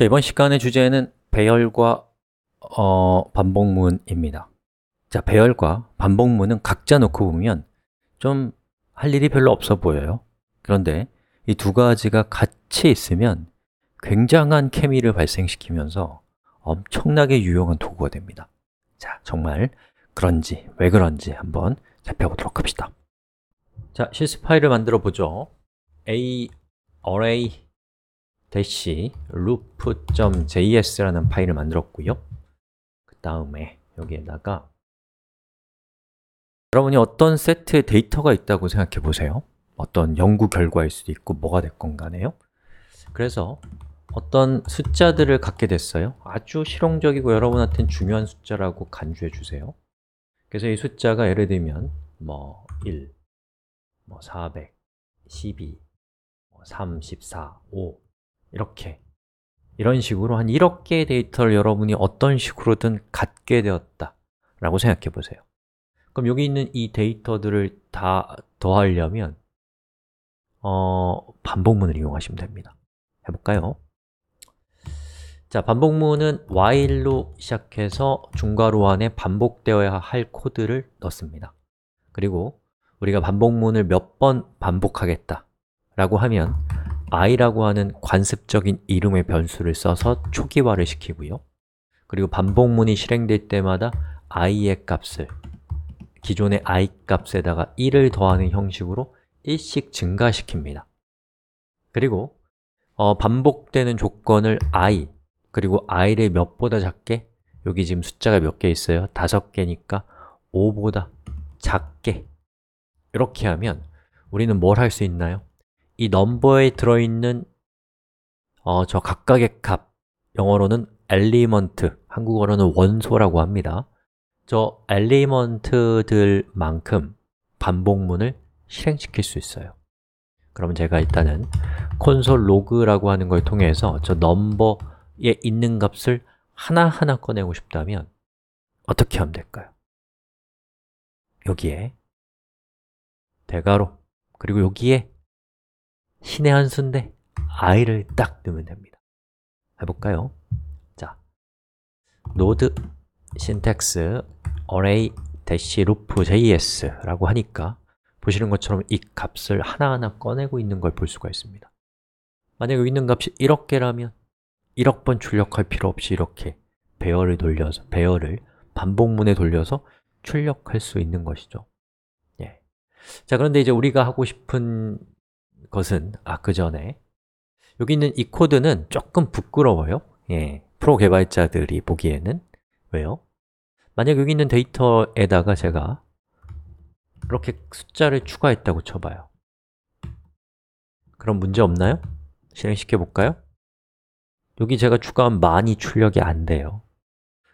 자, 이번 시간의 주제는 배열과 어, 반복문입니다. 자, 배열과 반복문은 각자 놓고 보면 좀 할 일이 별로 없어 보여요. 그런데 이 두 가지가 같이 있으면 굉장한 케미를 발생시키면서 엄청나게 유용한 도구가 됩니다. 자, 정말 그런지 왜 그런지 한번 살펴보도록 합시다. 자, 실습 파일을 만들어 보죠. a array 대시 loop.js라는 파일을 만들었고요. 그 다음에 여기에다가 여러분이 어떤 세트의 데이터가 있다고 생각해 보세요. 어떤 연구 결과일 수도 있고 뭐가 됐건 간에요. 그래서 어떤 숫자들을 갖게 됐어요. 아주 실용적이고 여러분한테는 중요한 숫자라고 간주해 주세요. 그래서 이 숫자가 예를 들면 뭐 1, 뭐 400, 12, 뭐 3, 14, 5 이렇게 이런 식으로 한 1억 개의 데이터를 여러분이 어떤 식으로든 갖게 되었다 라고 생각해 보세요 그럼 여기 있는 이 데이터들을 다 더하려면 어, 반복문을 이용하시면 됩니다 해볼까요? 자, 반복문은 while로 시작해서 중괄호 안에 반복되어야 할 코드를 넣습니다 그리고 우리가 반복문을 몇 번 반복하겠다 라고 하면 i라고 하는 관습적인 이름의 변수를 써서 초기화를 시키고요 그리고 반복문이 실행될 때마다 i의 값을 기존의 i 값에다가 1을 더하는 형식으로 1씩 증가시킵니다 그리고 어, 반복되는 조건을 i 그리고 i를 몇보다 작게 여기 지금 숫자가 몇 개 있어요? 다섯 개니까 5보다 작게 이렇게 하면 우리는 뭘 할 수 있나요? 이 넘버에 들어있는 어, 저 각각의 값 영어로는 엘리먼트, 한국어로는 원소라고 합니다 저 엘리먼트들만큼 반복문을 실행시킬 수 있어요 그러면 제가 일단은 콘솔 로그라고 하는 걸 통해서 저 넘버에 있는 값을 하나하나 꺼내고 싶다면 어떻게 하면 될까요? 여기에 대괄호 그리고 여기에 신의 한 순대 데 i를 딱 넣으면 됩니다 해볼까요? 자, node syntax array loop.js라고 하니까 보시는 것처럼 이 값을 하나하나 꺼내고 있는 걸 볼 수가 있습니다 만약 에 있는 값이 1억 개라면 1억 번 출력할 필요 없이 이렇게 배열을 돌려서 배열을 반복문에 돌려서 출력할 수 있는 것이죠 예. 자, 그런데 이제 우리가 하고 싶은 것은 아그 전에 여기 있는 이 코드는 조금 부끄러워요 예, 프로 개발자들이 보기에는 왜요? 만약 여기 있는 데이터에다가 제가 이렇게 숫자를 추가했다고 쳐봐요 그럼 문제 없나요? 실행시켜 볼까요? 여기 제가 추가한 많이 출력이 안 돼요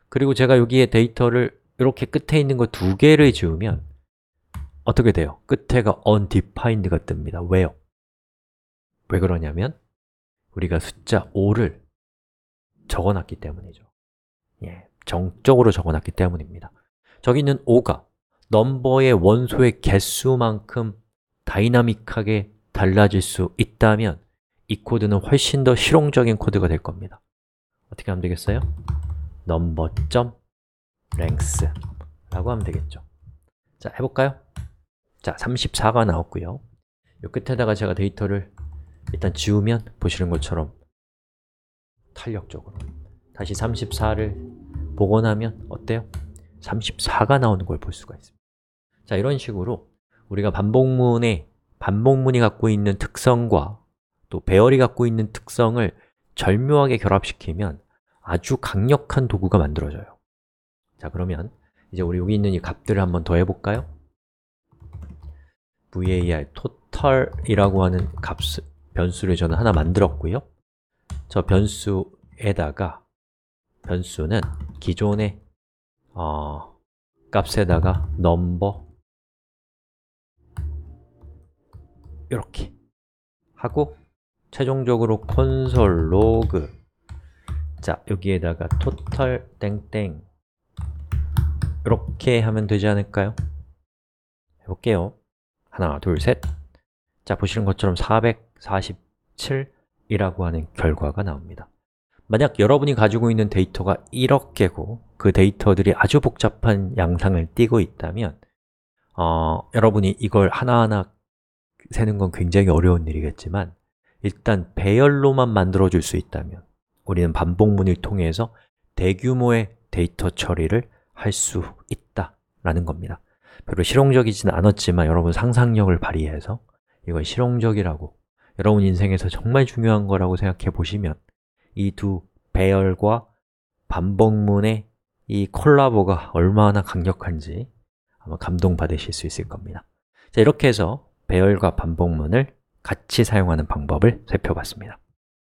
그리고 제가 여기에 데이터를 이렇게 끝에 있는 거 두 개를 지우면 어떻게 돼요? 끝에가 undefined가 뜹니다 왜요? 왜 그러냐면 우리가 숫자 5를 적어놨기 때문이죠 예, 정적으로 적어놨기 때문입니다 저기 있는 5가 넘버의 원소의 개수만큼 다이나믹하게 달라질 수 있다면 이 코드는 훨씬 더 실용적인 코드가 될 겁니다 어떻게 하면 되겠어요? number.length 라고 하면 되겠죠 자, 해볼까요? 자, 34가 나왔고요 이 끝에다가 제가 데이터를 일단 지우면 보시는 것처럼 탄력적으로 다시 34를 복원하면 어때요? 34가 나오는 걸 볼 수가 있습니다 자 이런 식으로 우리가 반복문의 반복문이 갖고 있는 특성과 또 배열이 갖고 있는 특성을 절묘하게 결합시키면 아주 강력한 도구가 만들어져요 자 그러면 이제 우리 여기 있는 이 값들을 한번 더 해볼까요? var total이라고 하는 값을 변수를 저는 하나 만들었고요 저 변수에다가 변수는 기존의 어, 값에다가 넘버 이렇게 하고 최종적으로 콘솔 로그 자 여기에다가 토탈 땡땡 이렇게 하면 되지 않을까요? 해볼게요 하나 둘셋자 보시는 것처럼 400 47이라고 하는 결과가 나옵니다 만약 여러분이 가지고 있는 데이터가 1억 개 고그 데이터들이 아주 복잡한 양상을 띄고 있다면 어, 여러분이 이걸 하나하나 세는 건 굉장히 어려운 일이겠지만 일단 배열로만 만들어 줄 수 있다면 우리는 반복문을 통해서 대규모의 데이터 처리를 할 수 있다라는 겁니다 별로 실용적이지는 않았지만 여러분 상상력을 발휘해서 이걸 실용적이라고 여러분 인생에서 정말 중요한 거라고 생각해 보시면 이 두 배열과 반복문의 이 콜라보가 얼마나 강력한지 아마 감동받으실 수 있을 겁니다 자, 이렇게 해서 배열과 반복문을 같이 사용하는 방법을 살펴봤습니다